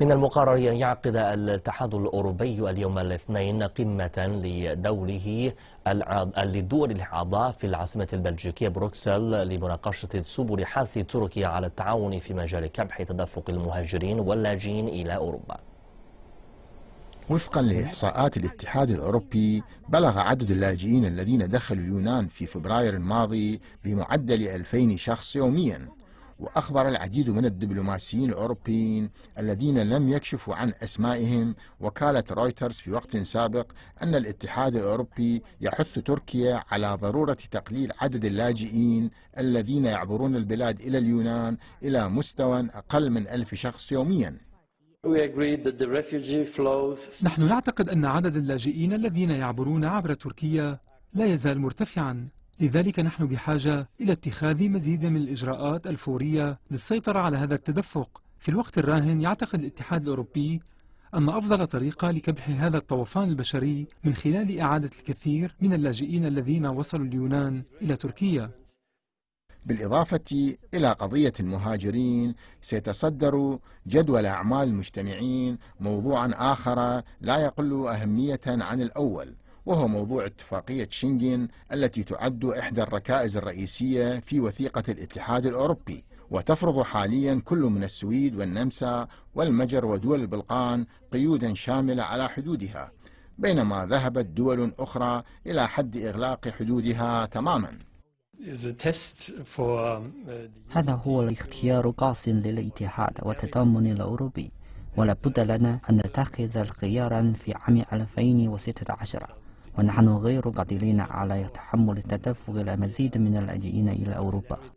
من المقرر أن يعقد الاتحاد الأوروبي اليوم الاثنين قمة لدوله للدول الأعضاء في العاصمة البلجيكية بروكسل لمناقشة سبل حث تركيا على التعاون في مجال كبح تدفق المهاجرين واللاجئين إلى أوروبا وفقا لإحصاءات الاتحاد الأوروبي بلغ عدد اللاجئين الذين دخلوا اليونان في فبراير الماضي بمعدل 2000 شخص يومياً وأخبر العديد من الدبلوماسيين الأوروبيين الذين لم يكشفوا عن أسمائهم وكالة رويترز في وقت سابق أن الاتحاد الأوروبي يحث تركيا على ضرورة تقليل عدد اللاجئين الذين يعبرون البلاد إلى اليونان إلى مستوى أقل من ألف شخص يومياً نحن نعتقد أن عدد اللاجئين الذين يعبرون عبر تركيا لا يزال مرتفعا لذلك نحن بحاجة إلى اتخاذ مزيد من الإجراءات الفورية للسيطرة على هذا التدفق في الوقت الراهن يعتقد الاتحاد الأوروبي أن أفضل طريقة لكبح هذا الطوفان البشري من خلال إعادة الكثير من اللاجئين الذين وصلوا اليونان إلى تركيا بالإضافة إلى قضية المهاجرين سيتصدر جدول أعمال المجتمعين موضوعا آخر لا يقل أهمية عن الأول وهو موضوع اتفاقية شنغن التي تعد إحدى الركائز الرئيسية في وثيقة الاتحاد الأوروبي وتفرض حاليا كل من السويد والنمسا والمجر ودول البلقان قيودا شاملة على حدودها بينما ذهبت دول أخرى إلى حد إغلاق حدودها تماما uh, هذا هو الاختيار قاس للاتحاد والتضامن الأوروبي ولا بد لنا أن نتخذ الخيارا في عام 2016 ونحن غير قادرين على تحمل تدفق المزيد من اللاجئين إلى أوروبا